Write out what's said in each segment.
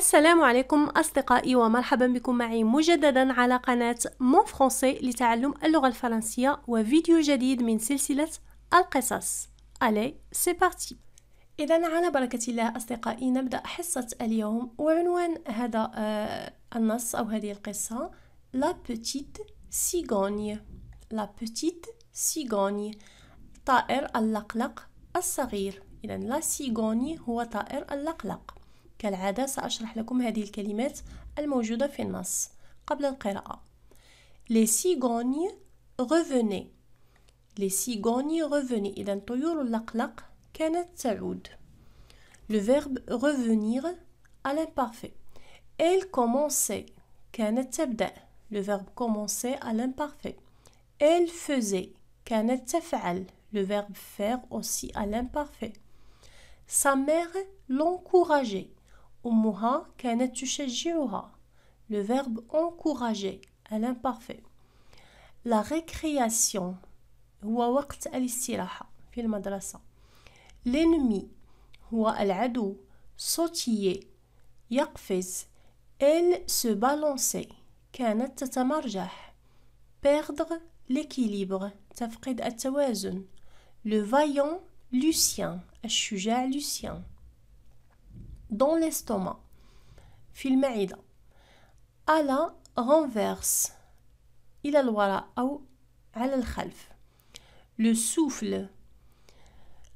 السلام عليكم أصدقائي ومرحبا بكم معي مجددا على قناة مون فرونسي لتعلم اللغة الفرنسية وفيديو جديد من سلسلة القصص ألي سي بارتي إذا على بركة الله أصدقائي نبدأ حصة اليوم وعنوان هذا آه، النص أو هذه القصة لا بوتيت سيغوني لا بوتيت سيغوني طائر اللقلق الصغير إذا لا سيغوني هو طائر اللقلق كالعادة سأشرح لكم هذه الكلمات الموجودة في النص قبل القراءة Les cigognes revenaient Les cigognes revenaient إذا طيور اللقلق كانت تعود Le verbe revenir à l'imparfait Elle commençait كانت تبدأ Le verbe commencer à l'imparfait Elle faisait كانت تفعل Le verbe faire aussi à l'imparfait Sa mère l'encourageait أمها كانت تشجعها le verbe encourager à l'imparfait la récréation هو وقت الاستراحة في المدرسة l'ennemi هو العدو sautiller يقفز elle se balançait كانت تتمرجح perdre l'équilibre تفقد التوازن le vaillant Lucien الشجاع Lucien dans l'estomac. Filmaïda. Ala renverse. Il a ou al khalf. Le souffle.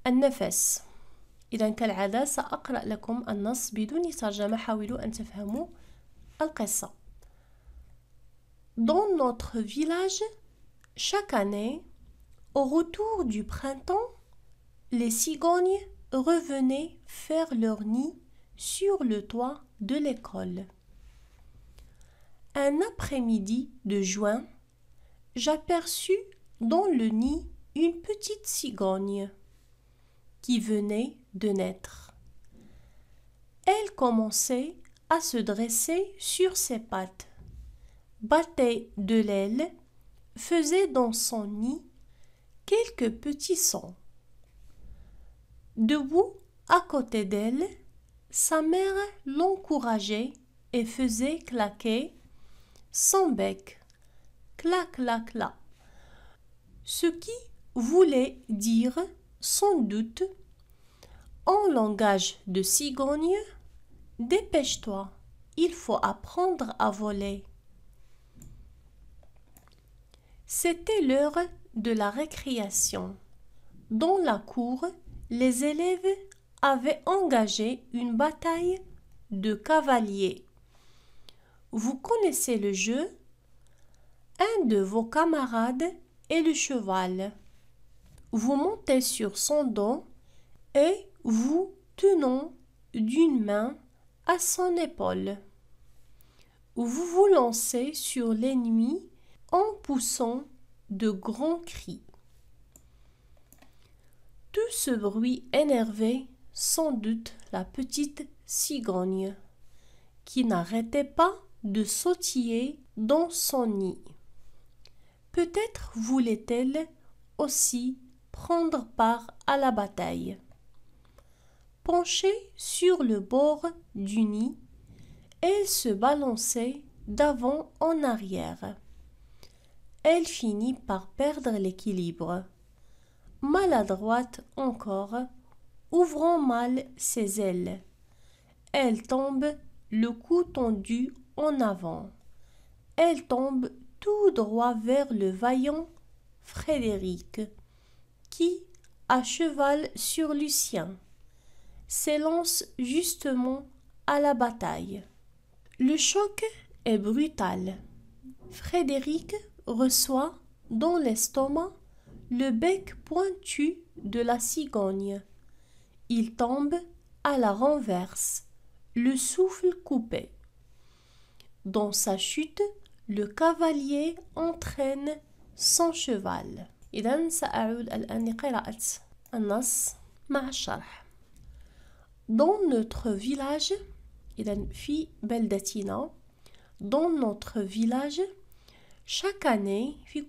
vais إذا كالعادة سأقرأ لكم النص بدون ترجمة حاولوا أن تفهموا القصة Dans notre village, chaque année, au retour du printemps, les cigognes revenaient faire leur nid sur le toit de l'école. Un après-midi de juin, j'aperçus dans le nid une petite cigogne qui venait de naître. Elle commençait à se dresser sur ses pattes, battait de l'aile, faisait dans son nid quelques petits sons. Debout à côté d'elle, sa mère l'encourageait et faisait claquer son bec. Clac, clac, clac. Ce qui voulait dire, sans doute, en langage de cigogne, dépêche-toi, il faut apprendre à voler. C'était l'heure de la récréation. Dans la cour, les élèves avait engagé une bataille de cavaliers. Vous connaissez le jeu Un de vos camarades est le cheval. Vous montez sur son dos et vous tenons d'une main à son épaule. Vous vous lancez sur l'ennemi en poussant de grands cris. Tout ce bruit énervé sans doute la petite cigogne, qui n'arrêtait pas de sautiller dans son nid. Peut-être voulait-elle aussi prendre part à la bataille. Penchée sur le bord du nid, elle se balançait d'avant en arrière. Elle finit par perdre l'équilibre. Maladroite encore, ouvrant mal ses ailes. Elle tombe, le cou tendu en avant. Elle tombe tout droit vers le vaillant Frédéric, qui, à cheval sur Lucien, s'élance justement à la bataille. Le choc est brutal. Frédéric reçoit dans l'estomac le bec pointu de la cigogne il tombe à la renverse, le souffle coupé. Dans sa chute, le cavalier entraîne son cheval. Dans notre village, une dans notre village, chaque année, fit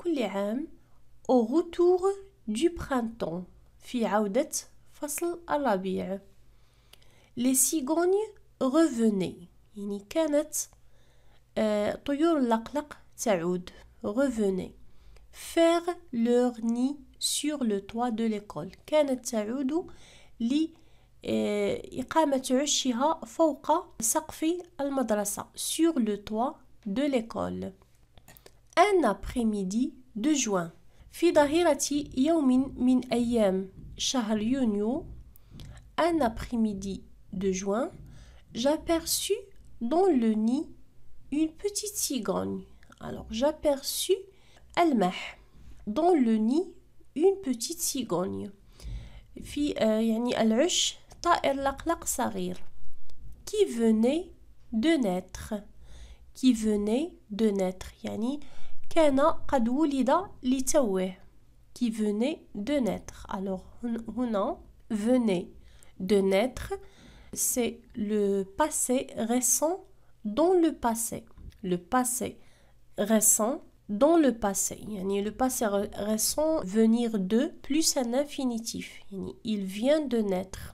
au retour du printemps, فصل الربيع لي سيغوني غوفوني يعني كانت آه، طيور اللقلق تعود غوفوني faire leur ني سور لو toit دو ليكول كانت تعود آه، إقامة عشها فوق سقف المدرسة سور لو toit دو ليكول أن أبخي ميدي دو جوان في ظهيرة يوم من أيام Charles un après-midi de juin, j'aperçus dans le nid une petite cigogne. Alors j'aperçus Almah dans le nid une petite cigogne. Fi euh, yani العش طائر sarir, qui venait de naître qui venait de naître yani kana قد qui venait de naître. Alors, Hunan venait de naître, c'est le passé récent dans le passé. Le passé récent dans le passé. le passé récent, venir de, plus un infinitif. il vient de naître.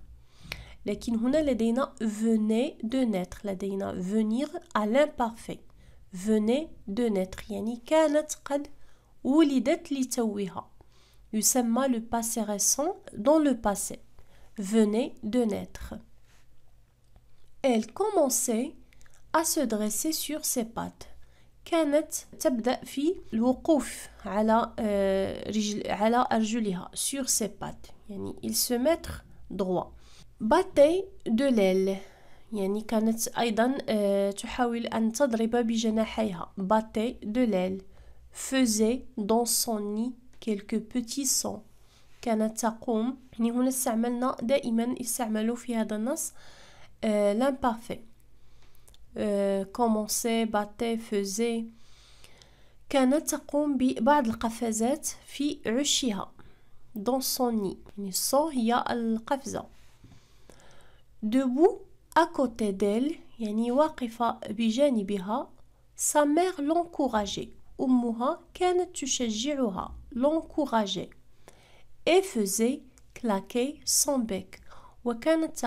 لكن les venait de naître déna venir à l'imparfait venait de naître Yani كانت قد ولدت le passé récent dans le passé venait de naître. Elle commençait à se dresser sur ses pattes. كانت تبدأ في الوقوف على رجل على أرجلها sur ses pattes il se mettre droit battait de l'aile يعني كانت أيضا تحاول أن تضرب بجناحيها battait de l'aile faisait dans son nid كيلكو بوتي سون كانت تقوم يعني هنا استعملنا دائما استعملوا في هذا النص لامبارفي كومونسي باتي فوزي كانت تقوم ببعض القفزات في عشها دون سوني يعني سون هي القفزة دوبو أكوتي ديل يعني واقفة بجانبها sa mère L'encourage et faisait claquer son bec وكانت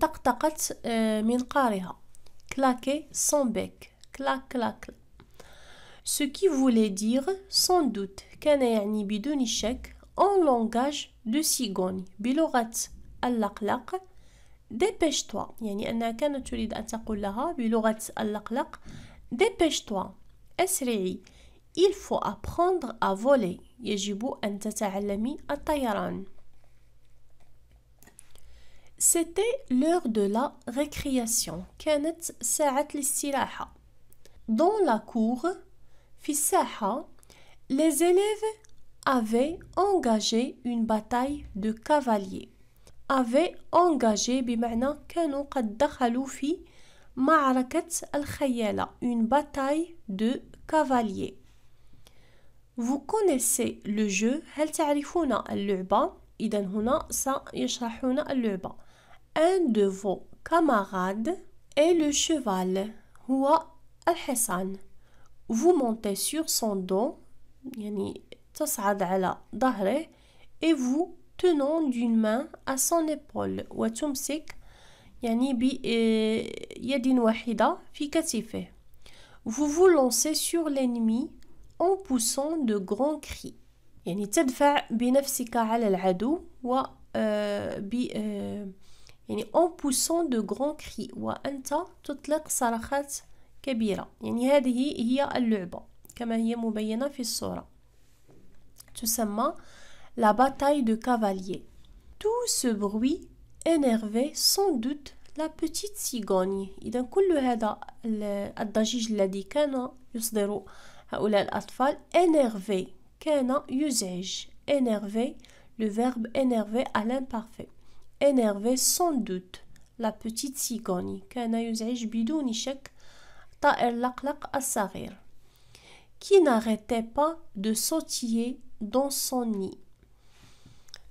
tac tac, منقارها claquer son bec Cla clac ce qui voulait dire sans doute كان يعني بدون en langage de cigogne Bilorat alaklak dépêche-toi dépêche-toi أسرعي. Il faut apprendre à voler. يجب أن تتعلمي الطيران. C'était l'heure de la récréation. كانت ساعة الاستراحة. Dans la cour, في الساحة, les élèves avaient engagé une bataille de cavaliers. avaient engagé بمعنى كانوا قد دخلوا في معركة الخيالة une bataille de cavalier. Vous connaissez le jeu هل تعرفون اللعبة؟ sa هنا سيشرحون اللعبة. Un de vos camarades est le cheval. هو الحصان. Vous montez sur son dos يعني تصعد على ظهره et vous tenant d'une main à son épaule وتمسك يعني بيد واحدة في كتفه vous vous lancez sur l'ennemi en poussant de grands cris. يعني تدفع بنفسك على العدو و يعني en poussant de grands cris وانت تطلق صرخات كبيره يعني هذه هي اللعبه كما هي مبينه في الصوره تسمى la bataille de cavaliers. Tout ce bruit énervait sans doute la petite cigogne. Donc, tout ce qui a été fait par ces enfants énervés. Ils étaient énervés. Énervé, le verbe énervé à l'imparfait. Énervé sans doute. La petite cigogne. Ils étaient énervés sans peur. Ils étaient énervés Qui n'arrêtait pas de sautiller dans son lit.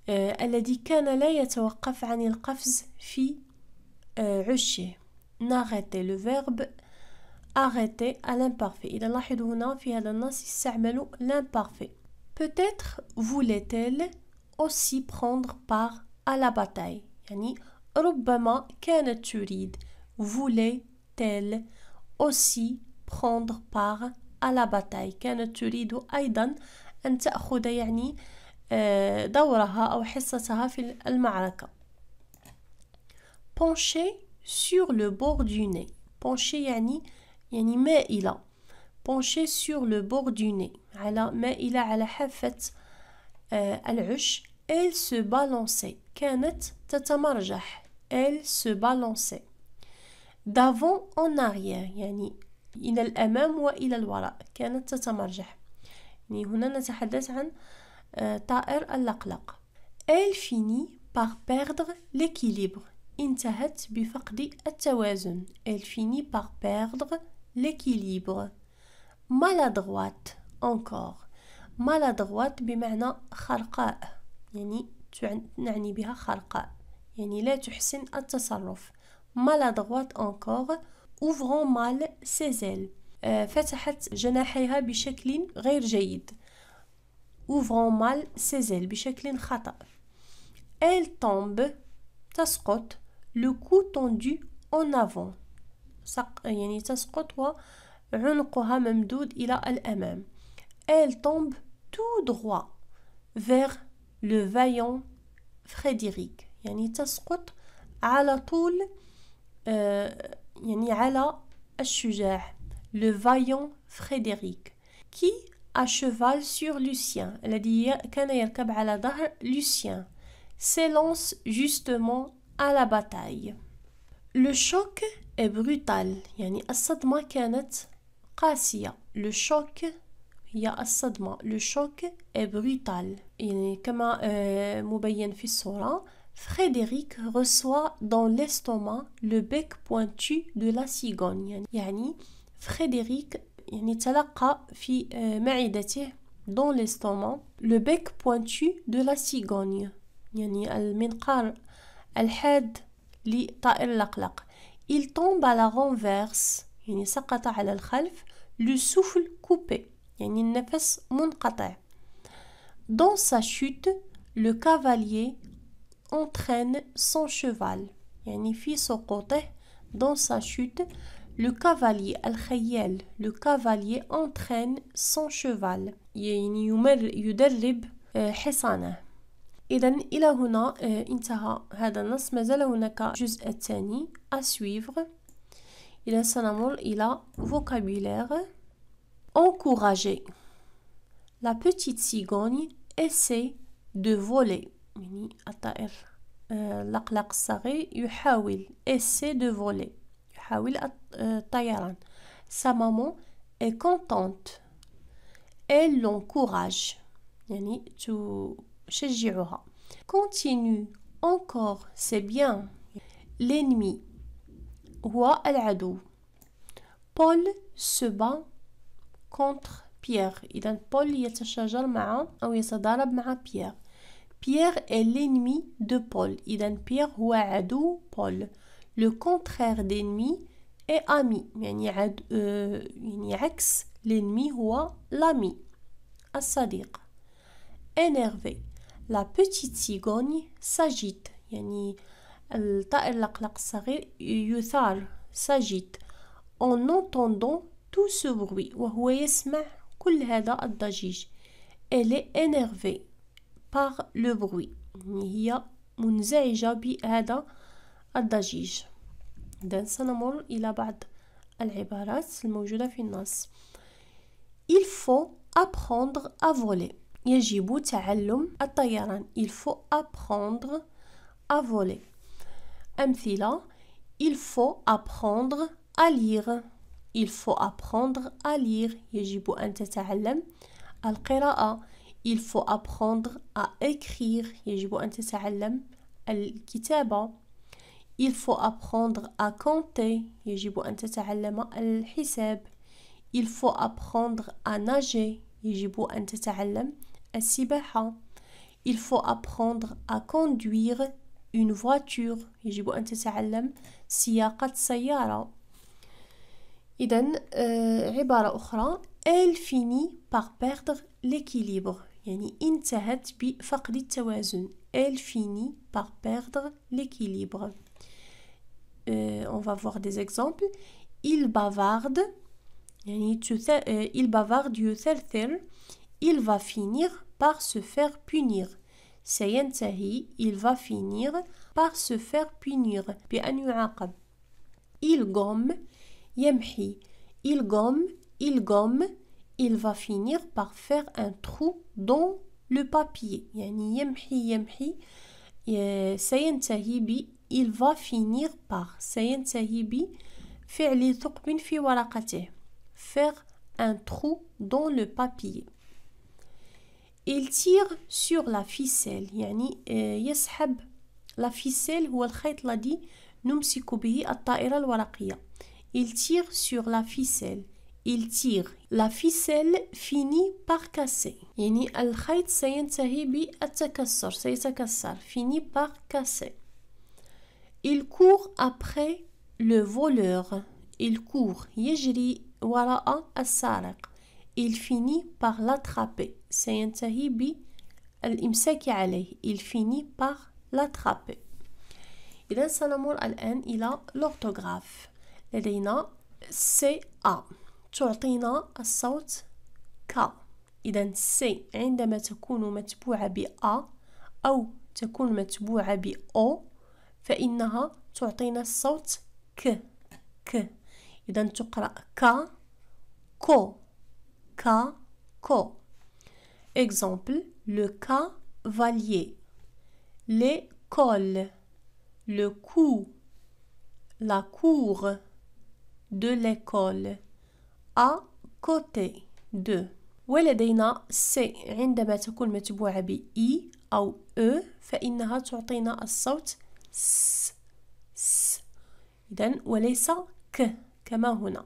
Elle a dit qu'elle ne s'arrêtait pas de عشي euh, N'arrêter le verbe arrêter à l'imparfait. إذا l'imparfait. Peut-être voulait-elle aussi prendre part à la bataille. يعني ربما كانت voulait-elle aussi prendre part à la bataille. كانت تريد aussi prendre part يعني دورها bataille. Penché sur le bord du nez. Pencher يعني il a. Penché sur le bord du nez. على ala على حافة العش. Elle se balançait. كانت تتمرجح. Elle se balançait. D'avant en arrière. يعني إلى الأمام وإلى الوراء. كانت تتمرجح. يعني هنا نتحدث عن طائر اللقلق. Elle finit par perdre l'équilibre. انتهت بفقد التوازن elle finit par perdre l'équilibre maladroite encore maladroite بمعنى خرقاء يعني نعني بها خرقاء يعني لا تحسن التصرف maladroite encore ouvrant mal ses ailes فتحت جناحيها بشكل غير جيد ouvrant mal ses ailes بشكل خطأ elle tombe تسقط le cou tendu en avant. Elle tombe tout droit vers le vaillant frédéric euh, Le vaillant Frédéric qui à cheval sur Lucien. Elle a dit Lucien. S'élance justement à la bataille. Le choc est brutal Assad ma كانت قاسية. Le choc هي الصدمة. Le choc est brutal Yani كما مبين في Frédéric reçoit dans l'estomac le bec pointu de la cigogne Yani Frédéric yani تلقى في معدته dans l'estomac le bec pointu de la cigogne يعني المنقار الحاد لطائر لقلق il tombe à la renverse يعني سقط على الخلف le souffle coupé يعني النفس منقطع dans sa chute le cavalier entraîne son cheval يعني في سقوطه dans sa chute le cavalier الخيال le cavalier entraîne son cheval يعني يمر يدرب حصانه إذا إلى هنا انتهى هذا النص à suivre إذا سنمر إلى vocabulaire encourager La petite cigogne essaie de voler يعني الطائر essaie de voler Sa maman est contente Elle l'encourage chez Continue encore, c'est bien. L'ennemi. Hua el Paul se bat contre Pierre. Il a Paul il se charge le Pierre. Pierre est l'ennemi de Paul. Il a Pierre Hua el Paul. Le contraire d'ennemi est ami. Il y a L'ennemi roi l'ami. À se لا بوتيت سيغوني ساجيت يعني الطائر الأقلق الصغير يثار ساجيت en entendant tout ce bruit وهو يسمع كل هذا الضجيج elle est énervée par le bruit يعني هي منزعجة بهذا الضجيج إذن سنمر إلى بعض العبارات الموجودة في النص il faut apprendre à voler يجب تعلم الطيران il faut apprendre à voler أمثلة il faut apprendre à lire il faut apprendre à lire يجب أن تتعلم القراءة il faut apprendre à écrire يجب أن تتعلم الكتابة il faut apprendre à compter يجب أن تتعلم الحساب il faut apprendre à nager يجب أن تتعلم السباحة il faut apprendre à conduire une voiture يجب أن تتعلم سياقة سيارة إذا عبارة أخرى elle finit par perdre l'équilibre يعني انتهت بفقد التوازن elle finit par perdre l'équilibre on va voir des exemples il bavarde يعني il bavarde il va finir par se faire punir. il va finir par se faire punir il gomme il gomme il gomme il va finir par faire un trou dans le papier il va finir par faire un trou dans le papier il tire sur la ficelle يعني يسحب euh, la ficelle هو الخيط دي نمسك به الطائره الورقيه il tire sur la ficelle il tire la ficelle finit par casser يعني الخيط سينتهي بالتكسر سيتكسر finit par casser il court après le voleur il court يجري وراء السارق il finit par l'attraper سينتهي بالإمساك عليه il finit par l'attraper إذا سنمر الآن إلى لورتوغراف لدينا سي أ تعطينا الصوت K إذا سي عندما تكون متبوعة ب A أو تكون متبوعة ب O فإنها تعطينا الصوت ك ك إذا تقرأ ك كو ka, ko. Exemple, le cavalier, l'école, le coup, la cour de l'école, à côté de. ولدينا سي عندما تكون متبوعة ب إي أو أو فإنها تعطينا الصوت س س إذن وليس ك كما هنا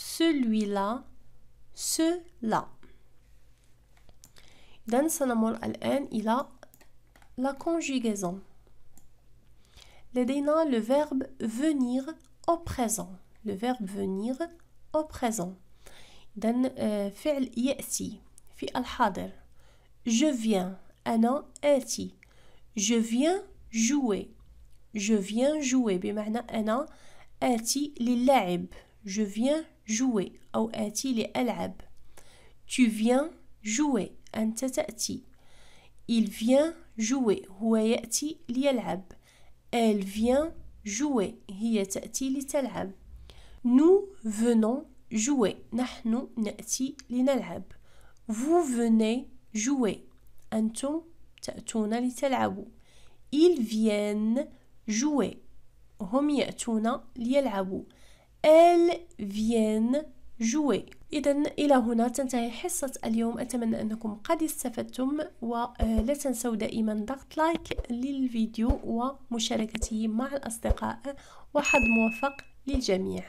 celui-là, cela. إذا il الآن à la conjugaison. لدينا le verbe venir au présent. Le verbe venir au présent. Euh, fil فعل يأتي في الحاضر. Je viens. أنا eti. Je viens jouer. Je viens jouer. بمعنى أنا آتي للعب. Je viens jouer. Ou ati li Tu viens jouer. Anta ta'ti. Il vient jouer. Hua ya'ti li Elle vient jouer. Hiya ta'ti li Nous venons jouer. Nahnu na'ti li Vous venez jouer. Antum ta'touna li il Ils viennent jouer. Hum ya'touna li elles viennent jouer إذا إلى هنا تنتهي حصة اليوم أتمنى أنكم قد استفدتم ولا آه، تنسوا دائما ضغط لايك للفيديو ومشاركته مع الأصدقاء وحظ موفق للجميع